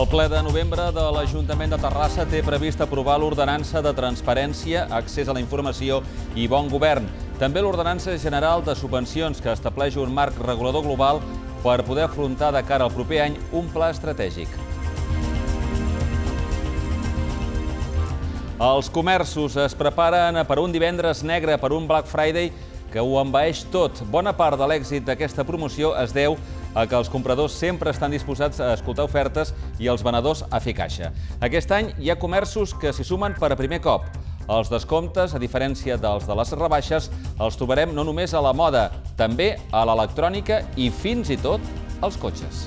El ple de novembre de l'Ajuntament de Terrassa té previst aprovar l'ordenança de transparència, accés a la informació i bon govern. També l'ordenança general de subvencions que estableix un marc regulador global per poder afrontar de cara al proper any un pla estratègic. Els comerços es preparen per un divendres negre, per un Black Friday, que ho envaeix tot. Bona part de l'èxit d'aquesta promoció es deu a a que els compradors sempre estan disposats a escoltar ofertes i els venedors a fer caixa. Aquest any hi ha comerços que s'hi sumen per a primer cop. Els descomptes, a diferència dels de les rebaixes, els trobarem no només a la moda, també a l'electrònica i fins i tot als cotxes.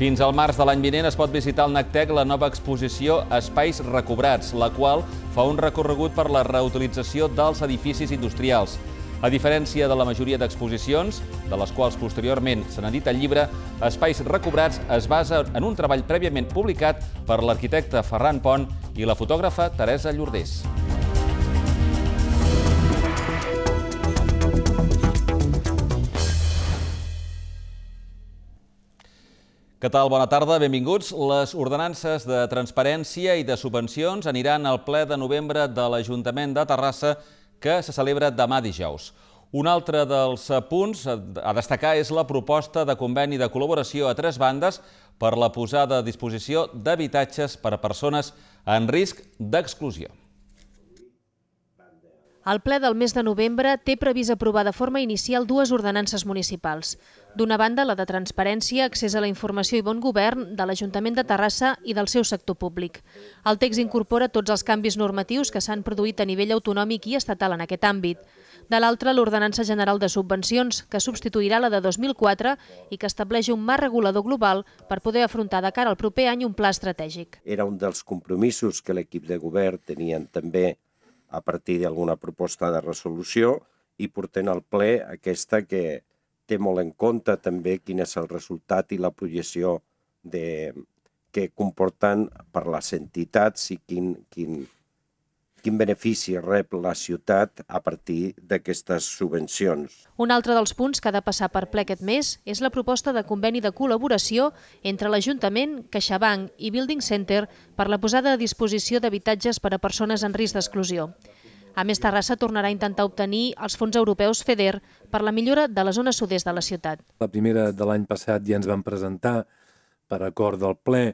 Fins al març de l'any vinent es pot visitar al NACTEC la nova exposició Espais Recobrats, la qual fa un recorregut per la reutilització dels edificis industrials. A diferència de la majoria d'exposicions, de les quals posteriorment se n'ha dit el llibre, Espais recobrats es basa en un treball prèviament publicat per l'arquitecte Ferran Pont i la fotògrafa Teresa Llordés. Què tal? Bona tarda, benvinguts. Les ordenances de transparència i de subvencions aniran al ple de novembre de l'Ajuntament de Terrassa que se celebra demà dijous. Un altre dels punts a destacar és la proposta de conveni de col·laboració a tres bandes per la posada a disposició d'habitatges per a persones en risc d'exclusió. El ple del mes de novembre té previst aprovar de forma inicial dues ordenances municipals. D'una banda, la de transparència, accés a la informació i bon govern de l'Ajuntament de Terrassa i del seu sector públic. El text incorpora tots els canvis normatius que s'han produït a nivell autonòmic i estatal en aquest àmbit. De l'altra, l'Ordenança General de Subvencions, que substituirà la de 2004 i que estableix un marc regulador global per poder afrontar de cara al proper any un pla estratègic. Era un dels compromisos que l'equip de govern tenien també a partir d'alguna proposta de resolució i portant al ple aquesta que té molt en compte també quin és el resultat i la projecció de, que comporten per les entitats i quin, quin, quin benefici rep la ciutat a partir d'aquestes subvencions. Un altre dels punts que ha de passar per ple aquest mes és la proposta de conveni de col·laboració entre l'Ajuntament, CaixaBank i Building Center per la posada a disposició d'habitatges per a persones en risc d'exclusió. A més, Terrassa tornarà a intentar obtenir els fons europeus FEDER per la millora de la zona sud-est de la ciutat. La primera de l'any passat ja ens van presentar per acord del ple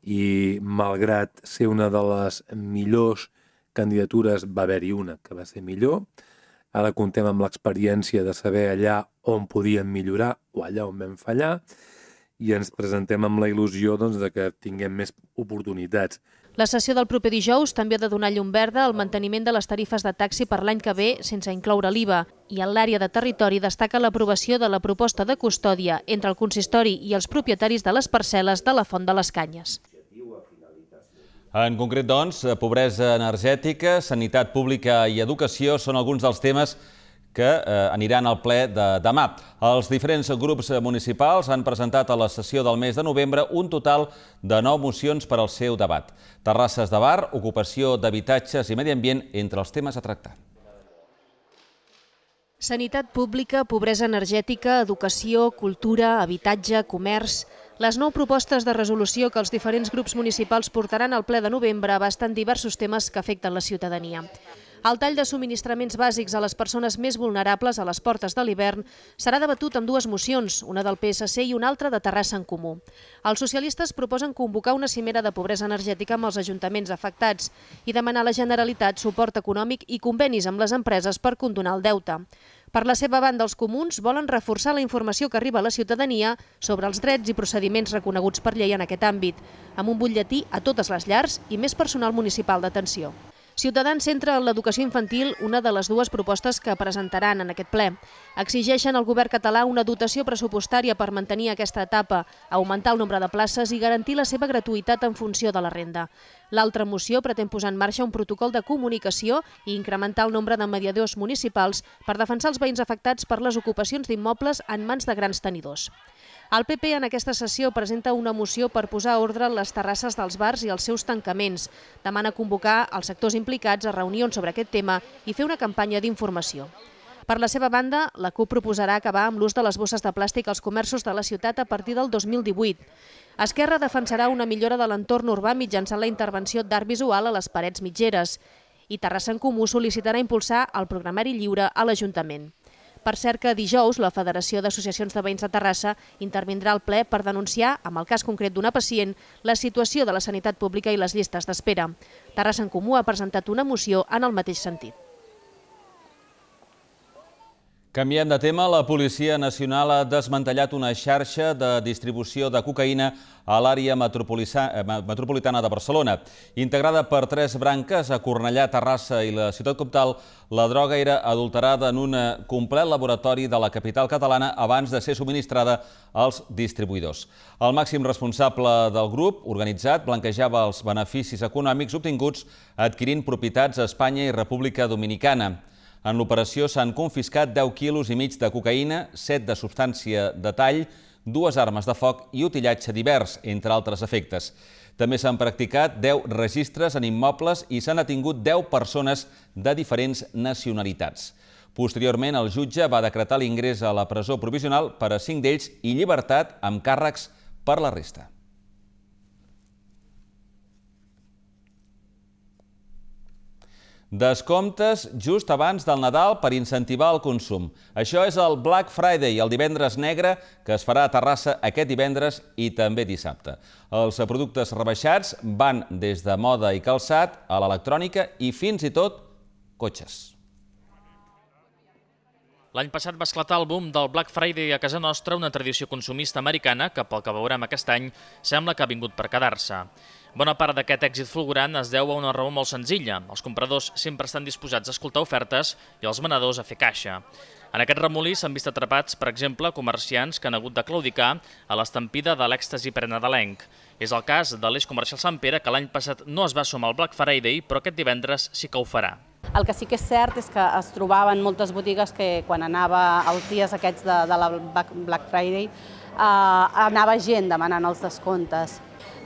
i malgrat ser una de les millors candidatures va haver-hi una que va ser millor. Ara comptem amb l'experiència de saber allà on podíem millorar o allà on vam fallar i ens presentem amb la il·lusió doncs, de que tinguem més oportunitats. La sessió del proper dijous també ha de donar llum verda al manteniment de les tarifes de taxi per l'any que ve sense incloure l'IVA. I en l'àrea de territori destaca l'aprovació de la proposta de custòdia entre el consistori i els propietaris de les parcel·les de la Font de les Canyes. En concret, doncs, eh, pobresa energètica, sanitat pública i educació són alguns dels temes que eh, aniran al ple de demà. Els diferents grups municipals han presentat a la sessió del mes de novembre un total de 9 mocions per al seu debat. Terrasses de bar, ocupació d'habitatges i medi ambient entre els temes a tractar. Sanitat pública, pobresa energètica, educació, cultura, habitatge, comerç... Les nou propostes de resolució que els diferents grups municipals portaran al ple de novembre abasten diversos temes que afecten la ciutadania. El tall de subministraments bàsics a les persones més vulnerables a les portes de l'hivern serà debatut amb dues mocions, una del PSC i una altra de Terrassa en Comú. Els socialistes proposen convocar una cimera de pobresa energètica amb els ajuntaments afectats i demanar a la Generalitat suport econòmic i convenis amb les empreses per condonar el deute. Per la seva banda, els comuns volen reforçar la informació que arriba a la ciutadania sobre els drets i procediments reconeguts per llei en aquest àmbit, amb un butlletí a totes les llars i més personal municipal d'atenció. Ciutadans centra en l'educació infantil una de les dues propostes que presentaran en aquest ple. Exigeixen al govern català una dotació pressupostària per mantenir aquesta etapa, augmentar el nombre de places i garantir la seva gratuïtat en funció de la renda. L'altra moció pretén posar en marxa un protocol de comunicació i incrementar el nombre de mediadors municipals per defensar els veïns afectats per les ocupacions d'immobles en mans de grans tenidors. El PP en aquesta sessió presenta una moció per posar a ordre les terrasses dels bars i els seus tancaments. Demana convocar els sectors implicats a reunions sobre aquest tema i fer una campanya d'informació. Per la seva banda, la CUP proposarà acabar amb l'ús de les bosses de plàstic als comerços de la ciutat a partir del 2018. Esquerra defensarà una millora de l'entorn urbà mitjançant la intervenció d'art visual a les parets mitgeres i Terrassa en Comú sol·licitarà impulsar el programari lliure a l'Ajuntament. Per cert que dijous la Federació d'Associacions de Veïns de Terrassa intervindrà al ple per denunciar, amb el cas concret d'una pacient, la situació de la sanitat pública i les llistes d'espera. Terrassa en Comú ha presentat una moció en el mateix sentit. Canviem de tema. La Policia Nacional ha desmantellat una xarxa de distribució de cocaïna a l'àrea eh, metropolitana de Barcelona. Integrada per tres branques, a Cornellà, Terrassa i la Ciutat Comtal, la droga era adulterada en un eh, complet laboratori de la capital catalana abans de ser subministrada als distribuïdors. El màxim responsable del grup organitzat blanquejava els beneficis econòmics obtinguts adquirint propietats a Espanya i República Dominicana. En l'operació s'han confiscat 10 quilos i mig de cocaïna, 7 de substància de tall, dues armes de foc i utillatge divers, entre altres efectes. També s'han practicat 10 registres en immobles i s'han atingut 10 persones de diferents nacionalitats. Posteriorment, el jutge va decretar l'ingrés a la presó provisional per a 5 d'ells i llibertat amb càrrecs per la resta. Descomptes just abans del Nadal per incentivar el consum. Això és el Black Friday, el divendres negre, que es farà a Terrassa aquest divendres i també dissabte. Els productes rebaixats van des de moda i calçat a l'electrònica i fins i tot cotxes. L'any passat va esclatar el boom del Black Friday a casa nostra, una tradició consumista americana que, pel que veurem aquest any, sembla que ha vingut per quedar-se. Bona part d'aquest èxit fulgurant es deu a una raó molt senzilla. Els compradors sempre estan disposats a escoltar ofertes i els venedors a fer caixa. En aquest remolí s'han vist atrapats, per exemple, comerciants que han hagut de claudicar a l'estampida de l'èxtasi prenadalenc. És el cas de l'eix comercial Sant Pere, que l'any passat no es va sumar al Black Friday, però aquest divendres sí que ho farà. El que sí que és cert és que es trobaven moltes botigues que quan anava als dies aquests de, de la Black Friday eh, anava gent demanant els descomptes.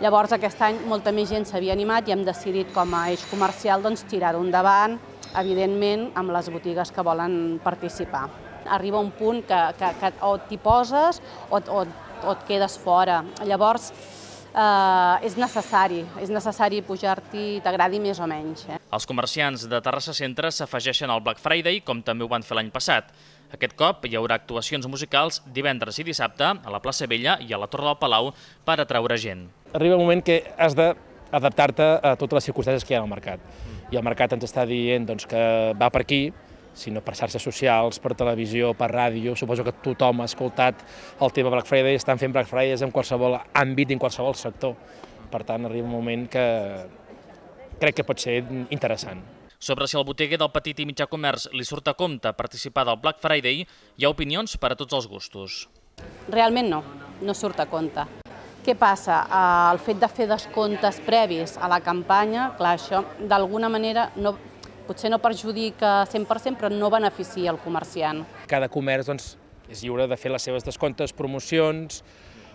Llavors aquest any molta més gent s'havia animat i hem decidit com a eix comercial doncs, tirar-ho endavant, evidentment amb les botigues que volen participar. Arriba un punt que, que, que o t'hi poses o, o, o et quedes fora. Llavors, eh, és necessari, és necessari pujar-t'hi, t'agradi més o menys. Eh? Els comerciants de Terrassa Centre s'afegeixen al Black Friday, com també ho van fer l'any passat. Aquest cop hi haurà actuacions musicals divendres i dissabte a la plaça Vella i a la Torre del Palau per atraure gent arriba un moment que has d'adaptar-te a totes les circumstàncies que hi ha al mercat. Mm. I el mercat ens està dient doncs, que va per aquí, sinó per xarxes socials, per televisió, per ràdio. Suposo que tothom ha escoltat el tema Black Friday i estan fent Black Fridays en qualsevol àmbit, en qualsevol sector. Per tant, arriba un moment que crec que pot ser interessant. Sobre si al botiguer del petit i mitjà comerç li surt a compte participar del Black Friday, hi ha opinions per a tots els gustos. Realment no, no surt a compte. Què passa? Eh, el fet de fer descomptes previs a la campanya, clar, això d'alguna manera no, potser no perjudica 100%, però no beneficia el comerciant. Cada comerç doncs, és lliure de fer les seves descomptes, promocions...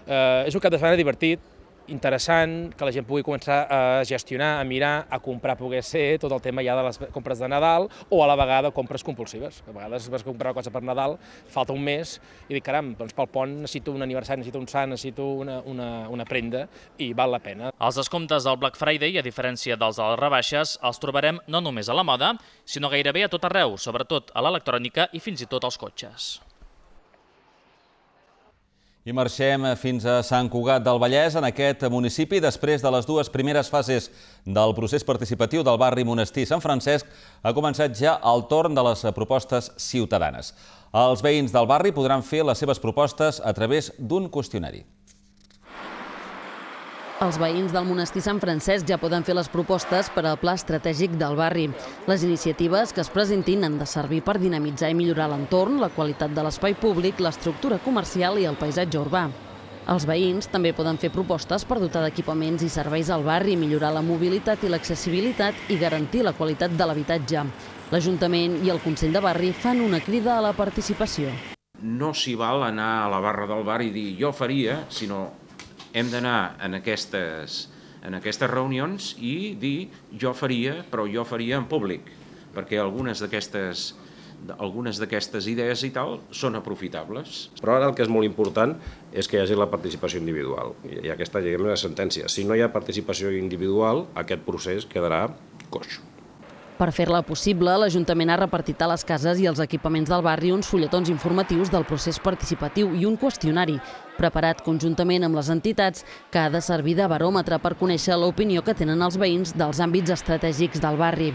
Eh, és un cap de setmana divertit, interessant, que la gent pugui començar a gestionar, a mirar, a comprar, pogués ser, tot el tema ja de les compres de Nadal o a la vegada compres compulsives. A vegades vas comprar una cosa per Nadal, falta un mes i dic, caram, doncs pel pont necessito un aniversari, necessito un sant, necessito una, una, una prenda i val la pena. Els descomptes del Black Friday, a diferència dels de les rebaixes, els trobarem no només a la moda, sinó gairebé a tot arreu, sobretot a l'electrònica i fins i tot als cotxes. I marxem fins a Sant Cugat del Vallès, en aquest municipi. Després de les dues primeres fases del procés participatiu del barri Monestir Sant Francesc, ha començat ja el torn de les propostes ciutadanes. Els veïns del barri podran fer les seves propostes a través d'un qüestionari. Els veïns del monestir Sant Francesc ja poden fer les propostes per al pla estratègic del barri. Les iniciatives que es presentin han de servir per dinamitzar i millorar l'entorn, la qualitat de l'espai públic, l'estructura comercial i el paisatge urbà. Els veïns també poden fer propostes per dotar d'equipaments i serveis al barri, millorar la mobilitat i l'accessibilitat i garantir la qualitat de l'habitatge. L'Ajuntament i el Consell de Barri fan una crida a la participació. No s'hi val anar a la barra del bar i dir jo faria, sinó hem d'anar en, aquestes, en aquestes reunions i dir jo faria, però jo faria en públic, perquè algunes d'aquestes algunes d'aquestes idees i tal són aprofitables. Però ara el que és molt important és que hi hagi la participació individual i aquesta, diguem la sentència. Si no hi ha participació individual, aquest procés quedarà coix. Per fer-la possible, l'Ajuntament ha repartit a les cases i els equipaments del barri uns fulletons informatius del procés participatiu i un qüestionari, preparat conjuntament amb les entitats, que ha de servir de baròmetre per conèixer l'opinió que tenen els veïns dels àmbits estratègics del barri.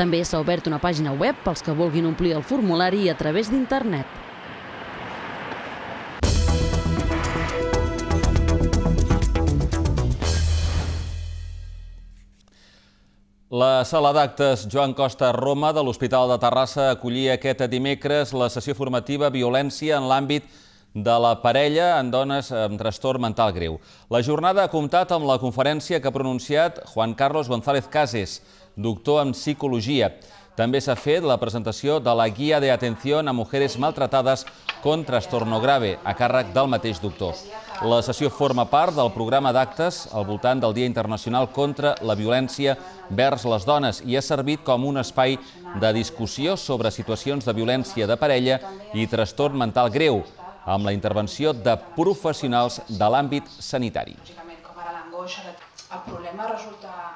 També s'ha obert una pàgina web pels que vulguin omplir el formulari a través d'internet. La sala d'actes Joan Costa Roma de l'Hospital de Terrassa acollia aquest dimecres la sessió formativa Violència en l'àmbit de la parella en dones amb trastorn mental greu. La jornada ha comptat amb la conferència que ha pronunciat Juan Carlos González Cases, doctor en psicologia. També s'ha fet la presentació de la Guia de Atenció a Mujeres Maltratades con Trastorno Grave, a càrrec del mateix doctor. La sessió forma part del programa d'actes al voltant del Dia Internacional contra la Violència vers les Dones i ha servit com un espai de discussió sobre situacions de violència de parella i trastorn mental greu, amb la intervenció de professionals de l'àmbit sanitari. El problema resulta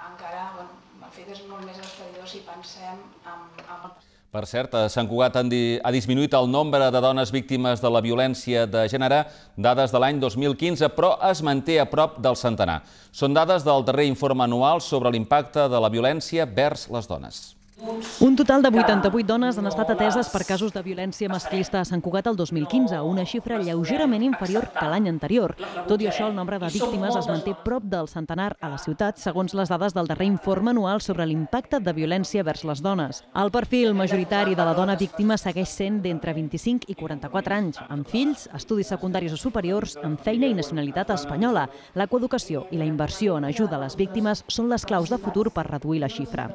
fet és molt més expedidor si pensem en... Per cert, a Sant Cugat ha disminuït el nombre de dones víctimes de la violència de gènere, dades de l'any 2015, però es manté a prop del centenar. Són dades del darrer informe anual sobre l'impacte de la violència vers les dones. Un total de 88 dones han estat ateses per casos de violència masclista a Sant Cugat el 2015, una xifra lleugerament inferior que l'any anterior. Tot i això, el nombre de víctimes es manté prop del centenar a la ciutat, segons les dades del darrer informe anual sobre l'impacte de violència vers les dones. El perfil majoritari de la dona víctima segueix sent d'entre 25 i 44 anys, amb fills, estudis secundaris o superiors, amb feina i nacionalitat espanyola. La coeducació i la inversió en ajuda a les víctimes són les claus de futur per reduir la xifra.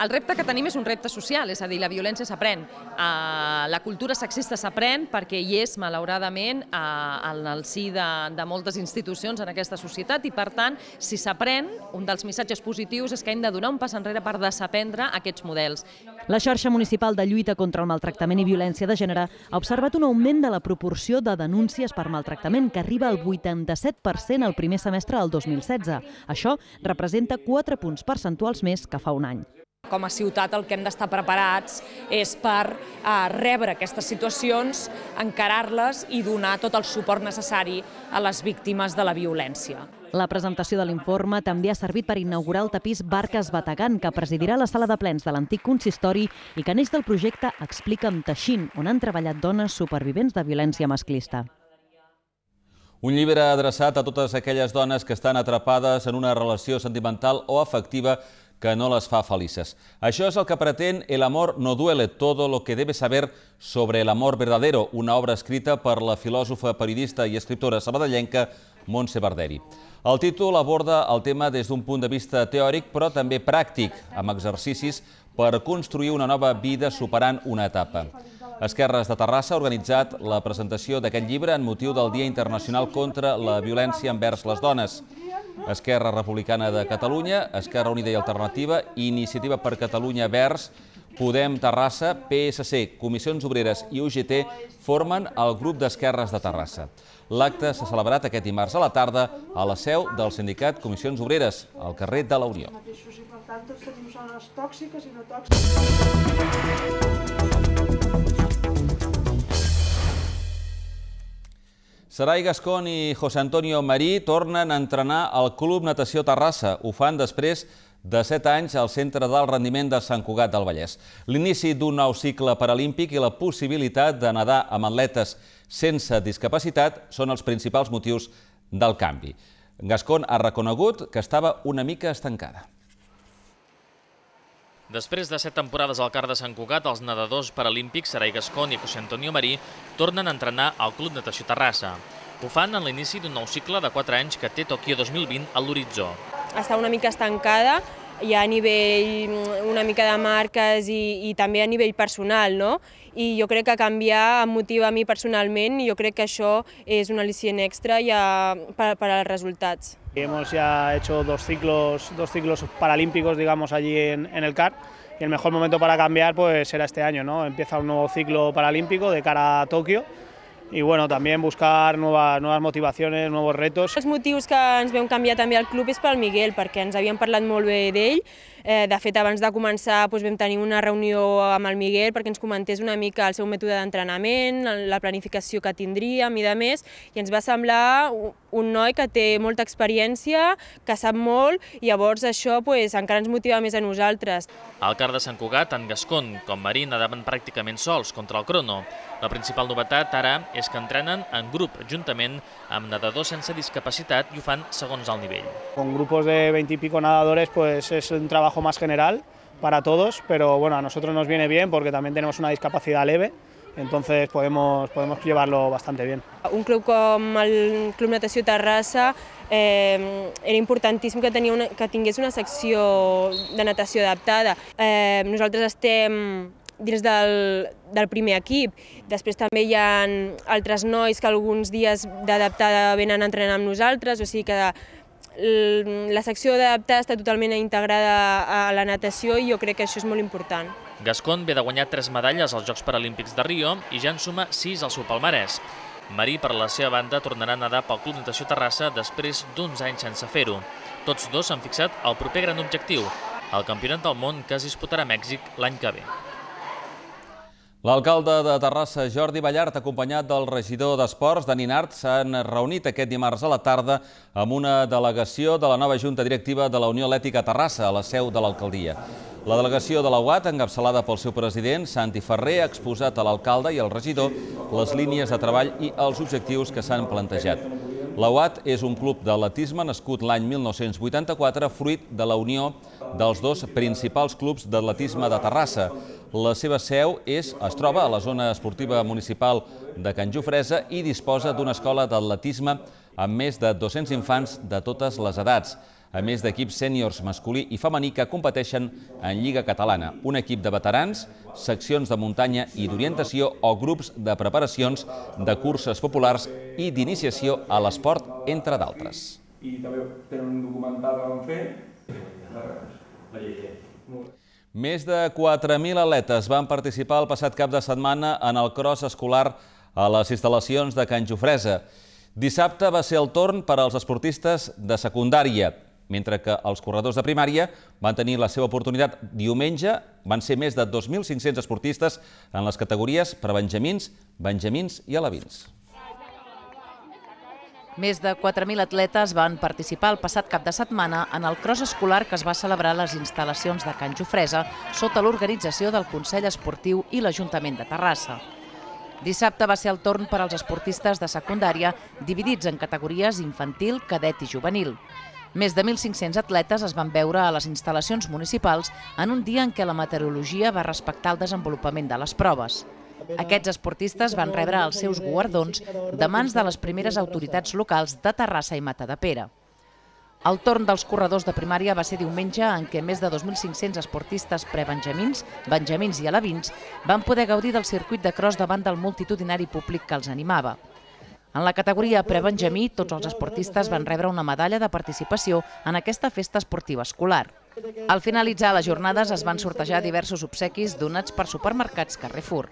El repte que tenim és un repte social, és a dir, la violència s'aprèn. Uh, la cultura sexista s'aprèn perquè hi és, malauradament, uh, en el si de, de moltes institucions en aquesta societat i, per tant, si s'aprèn, un dels missatges positius és que hem de donar un pas enrere per desaprendre aquests models. La xarxa municipal de lluita contra el maltractament i violència de gènere ha observat un augment de la proporció de denúncies per maltractament que arriba al 87% al primer semestre del 2016. Això representa 4 punts percentuals més que fa un any. Com a ciutat el que hem d'estar preparats és per eh, rebre aquestes situacions, encarar-les i donar tot el suport necessari a les víctimes de la violència. La presentació de l'informe també ha servit per inaugurar el tapís Barques Batagant, que presidirà la sala de plens de l'antic consistori i que neix del projecte Explica'm Teixint, on han treballat dones supervivents de violència masclista. Un llibre adreçat a totes aquelles dones que estan atrapades en una relació sentimental o afectiva que no les fa felices. Això és el que pretén El amor no duele, todo lo que debes saber sobre el amor verdadero, una obra escrita per la filòsofa, periodista i escriptora sabadellenca Montse Barderi. El títol aborda el tema des d'un punt de vista teòric, però també pràctic, amb exercicis per construir una nova vida superant una etapa. Esquerres de Terrassa ha organitzat la presentació d'aquest llibre en motiu del Dia Internacional contra la Violència envers les Dones. Esquerra Republicana de Catalunya, Esquerra Unida i Alternativa, Iniciativa per Catalunya Verds, Podem Terrassa, PSC, Comissions Obreres i UGT formen el grup d'Esquerres de Terrassa. L'acte s'ha celebrat aquest dimarts a la tarda a la seu del sindicat Comissions Obreres, al carrer de la Unió. tots tenim zones tòxiques i no tòxiques. Sarai Gascon i José Antonio Marí tornen a entrenar al Club Natació Terrassa. Ho fan després de 7 anys al Centre d'Alt Rendiment de Sant Cugat del Vallès. L'inici d'un nou cicle paralímpic i la possibilitat de nedar amb atletes sense discapacitat són els principals motius del canvi. Gascon ha reconegut que estava una mica estancada. Després de set temporades al car de Sant Cugat, els nedadors paralímpics Sarai Gascon i José Antonio Marí tornen a entrenar al Club Natació Terrassa. Ho fan en l'inici d'un nou cicle de 4 anys que té Tòquio 2020 a l'horitzó. Està una mica estancada, ja a nivell una mica de marques i, i també a nivell personal, no? i jo crec que canviar em motiva a mi personalment i jo crec que això és un al·licient extra ja per, per als resultats. Hemos ya hecho dos ciclos, dos ciclos paralímpicos, digamos, allí en, en el CAR y el mejor momento para cambiar pues será este año, ¿no? Empieza un nuevo ciclo paralímpico de cara a Tokio i bueno, també buscar noves, noves motivacions, nous retos. Els motius que ens vam canviar també al club és pel Miguel, perquè ens havíem parlat molt bé d'ell. Eh, de fet, abans de començar doncs, vam tenir una reunió amb el Miguel perquè ens comentés una mica el seu mètode d'entrenament, la planificació que tindria i de més, i ens va semblar un noi que té molta experiència, que sap molt, i llavors això doncs, encara ens motiva més a nosaltres. Al car de Sant Cugat, en Gascon com Marina anaven pràcticament sols contra el crono. La principal novetat ara és que entrenen en grup, juntament amb nedadors sense discapacitat i ho fan segons el nivell. Con grupos de 20 y pico nadadores pues es un trabajo más general para todos, pero bueno, a nosotros nos viene bien porque también tenemos una discapacidad leve, entonces podemos, podemos llevarlo bastante bien. Un club com el Club Natació Terrassa eh, era importantíssim que, tenia una, que tingués una secció de natació adaptada. Eh, nosaltres estem dins del, del primer equip. Després també hi ha altres nois que alguns dies d'adaptada venen a entrenar amb nosaltres, o sigui que la secció d'adaptada està totalment integrada a la natació i jo crec que això és molt important. Gascon ve de guanyar tres medalles als Jocs Paralímpics de Rio i ja en suma sis al seu palmarès. Marí, per la seva banda, tornarà a nedar pel Club Natació Terrassa després d'uns anys sense fer-ho. Tots dos s'han fixat el proper gran objectiu, el Campionat del Món que es disputarà a Mèxic l'any que ve. L'alcalde de Terrassa, Jordi Ballart, acompanyat del regidor d'Esports, Dani Nart, s'han reunit aquest dimarts a la tarda amb una delegació de la nova Junta Directiva de la Unió Atlètica Terrassa, a la seu de l'alcaldia. La delegació de la UAT, engapçalada pel seu president, Santi Ferrer, ha exposat a l'alcalde i al regidor les línies de treball i els objectius que s'han plantejat. La UAT és un club d'atletisme nascut l'any 1984, fruit de la unió dels dos principals clubs d'atletisme de Terrassa, la seva seu és, es troba a la zona esportiva municipal de Can Jofresa i disposa d'una escola d'atletisme amb més de 200 infants de totes les edats a més d'equips sèniors masculí i femení que competeixen en Lliga Catalana, un equip de veterans, seccions de muntanya i d'orientació o grups de preparacions de curses populars i d'iniciació a l'esport, entre d'altres. I també tenen un documental que vam fer. La llei. Eh? Molt bé. Més de 4.000 atletes van participar el passat cap de setmana en el cross escolar a les instal·lacions de Can Jofresa. Dissabte va ser el torn per als esportistes de secundària, mentre que els corredors de primària van tenir la seva oportunitat diumenge. Van ser més de 2.500 esportistes en les categories per benjamins, benjamins i alevins. Més de 4.000 atletes van participar el passat cap de setmana en el cross escolar que es va celebrar a les instal·lacions de Can Jofresa sota l'organització del Consell Esportiu i l'Ajuntament de Terrassa. Dissabte va ser el torn per als esportistes de secundària dividits en categories infantil, cadet i juvenil. Més de 1.500 atletes es van veure a les instal·lacions municipals en un dia en què la meteorologia va respectar el desenvolupament de les proves. Aquests esportistes van rebre els seus guardons de mans de les primeres autoritats locals de Terrassa i Matadepera. El torn dels corredors de primària va ser diumenge en què més de 2.500 esportistes prebenjamins, benjamins i alevins van poder gaudir del circuit de cross davant del multitudinari públic que els animava. En la categoria prebenjamí, tots els esportistes van rebre una medalla de participació en aquesta festa esportiva escolar. Al finalitzar les jornades es van sortejar diversos obsequis donats per supermercats Carrefour.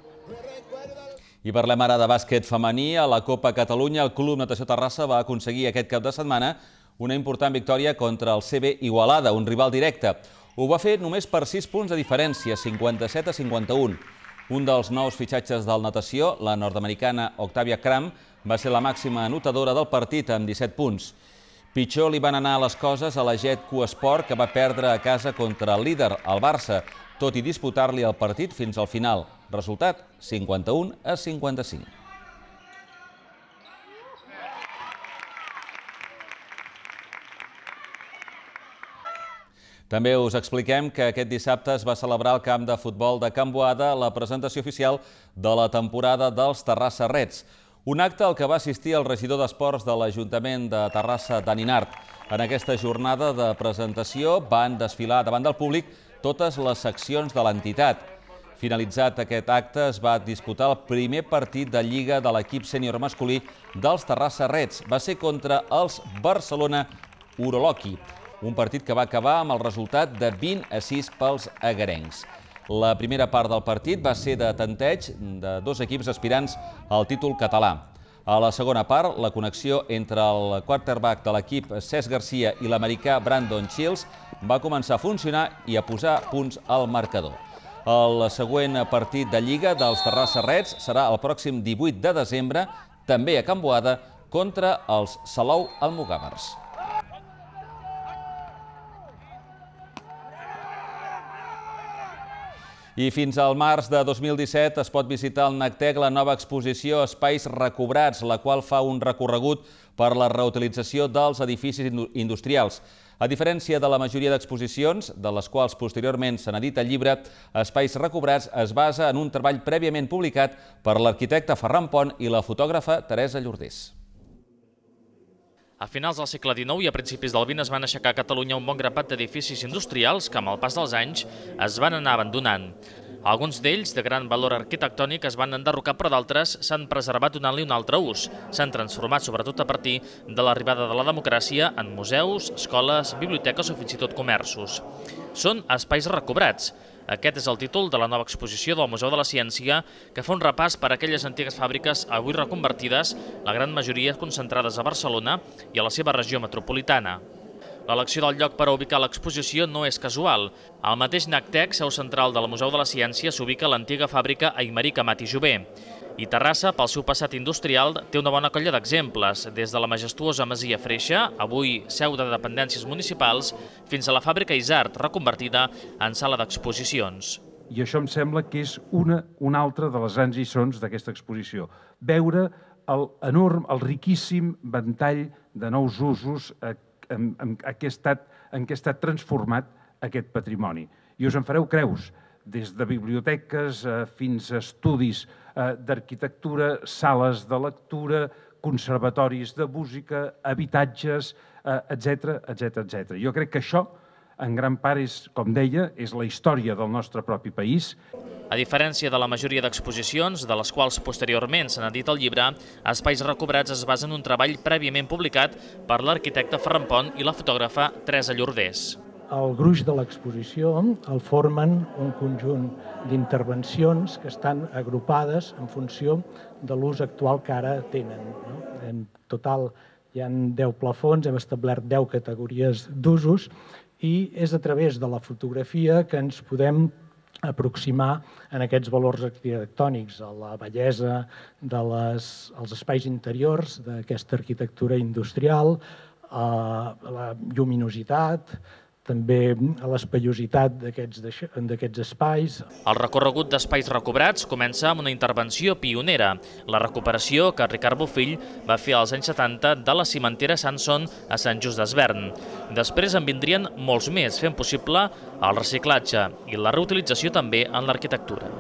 I parlem ara de bàsquet femení. A la Copa Catalunya, el Club Natació Terrassa va aconseguir aquest cap de setmana una important victòria contra el CB Igualada, un rival directe. Ho va fer només per 6 punts de diferència, 57 a 51. Un dels nous fitxatges del natació, la nord-americana Octavia Cram, va ser la màxima anotadora del partit amb 17 punts. Pitjor li van anar les coses a la Jet Esport, que va perdre a casa contra el líder, el Barça, tot i disputar-li el partit fins al final. Resultat 51 a 55. També us expliquem que aquest dissabte es va celebrar al camp de futbol de Can Boada la presentació oficial de la temporada dels Terrassa Reds, un acte al que va assistir el regidor d'Esports de l'Ajuntament de Terrassa, Dani Nart. En aquesta jornada de presentació van desfilar davant del públic totes les seccions de l'entitat. Finalitzat aquest acte, es va disputar el primer partit de Lliga de l'equip sènior masculí dels Terrassa Reds. Va ser contra els Barcelona Uroloqui, un partit que va acabar amb el resultat de 20 a 6 pels agarencs. La primera part del partit va ser de tanteig de dos equips aspirants al títol català. A la segona part, la connexió entre el quarterback de l'equip Cesc Garcia i l'americà Brandon Shields va començar a funcionar i a posar punts al marcador. El següent partit de Lliga dels Terrassa Reds serà el pròxim 18 de desembre, també a Can Boada, contra els Salou Almogàmers. I fins al març de 2017 es pot visitar al NACTEC la nova exposició Espais Recobrats, la qual fa un recorregut per la reutilització dels edificis industrials. A diferència de la majoria d'exposicions, de les quals posteriorment se n'edita el llibre, Espais recobrats es basa en un treball prèviament publicat per l'arquitecte Ferran Pont i la fotògrafa Teresa Llordés. A finals del segle XIX i a principis del XX es van aixecar a Catalunya un bon grapat d'edificis industrials que amb el pas dels anys es van anar abandonant. Alguns d'ells, de gran valor arquitectònic, es van enderrocar, però d'altres s'han preservat donant-li un altre ús. S'han transformat, sobretot a partir de l'arribada de la democràcia, en museus, escoles, biblioteques o fins i tot comerços. Són espais recobrats. Aquest és el títol de la nova exposició del Museu de la Ciència, que fa un repàs per a aquelles antigues fàbriques avui reconvertides, la gran majoria concentrades a Barcelona i a la seva regió metropolitana. L'elecció del lloc per a ubicar l'exposició no és casual. Al mateix NACTEC, seu central del Museu de la Ciència, s'ubica l'antiga fàbrica Aymerica Mati i Jové. I Terrassa, pel seu passat industrial, té una bona colla d'exemples, des de la majestuosa Masia Freixa, avui seu de dependències municipals, fins a la fàbrica Isart, reconvertida en sala d'exposicions. I això em sembla que és una, una altra de les grans lliçons d'aquesta exposició. Veure el enorme, el riquíssim ventall de nous usos en, en, en, què ha estat, en què ha estat transformat aquest patrimoni. I us en fareu creus, des de biblioteques eh, fins a estudis eh, d'arquitectura, sales de lectura, conservatoris de música, habitatges, etc etc etc. Jo crec que això en gran part és, com deia, és la història del nostre propi país. A diferència de la majoria d'exposicions, de les quals posteriorment s'han dit el llibre, Espais Recobrats es basa en un treball prèviament publicat per l'arquitecte Ferran Pont i la fotògrafa Teresa Llordés. El gruix de l'exposició el formen un conjunt d'intervencions que estan agrupades en funció de l'ús actual que ara tenen. En total hi ha 10 plafons, hem establert 10 categories d'usos i és a través de la fotografia que ens podem aproximar en aquests valors arquitectònics, a la bellesa dels de espais interiors d'aquesta arquitectura industrial, a la lluminositat, també a l'espaiositat d'aquests espais. El recorregut d'espais recobrats comença amb una intervenció pionera, la recuperació que Ricard Bofill va fer als anys 70 de la cimentera Sanson a Sant Just d'Esvern. Després en vindrien molts més, fent possible el reciclatge i la reutilització també en l'arquitectura.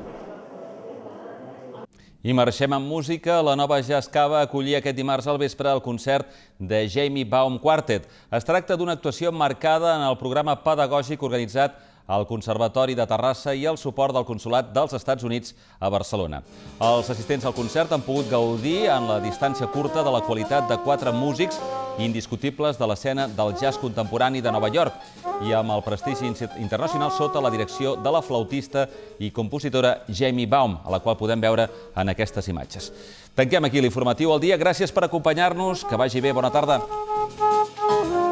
I marxem amb música. La nova Jascava acollia aquest dimarts al vespre el concert de Jamie Baum Quartet. Es tracta d'una actuació marcada en el programa pedagògic organitzat al Conservatori de Terrassa i el suport del Consolat dels Estats Units a Barcelona. Els assistents al concert han pogut gaudir en la distància curta de la qualitat de quatre músics indiscutibles de l'escena del jazz contemporani de Nova York i amb el prestigi internacional sota la direcció de la flautista i compositora Jamie Baum, a la qual podem veure en aquestes imatges. Tanquem aquí l'informatiu al dia. Gràcies per acompanyar-nos. Que vagi bé. Bona tarda.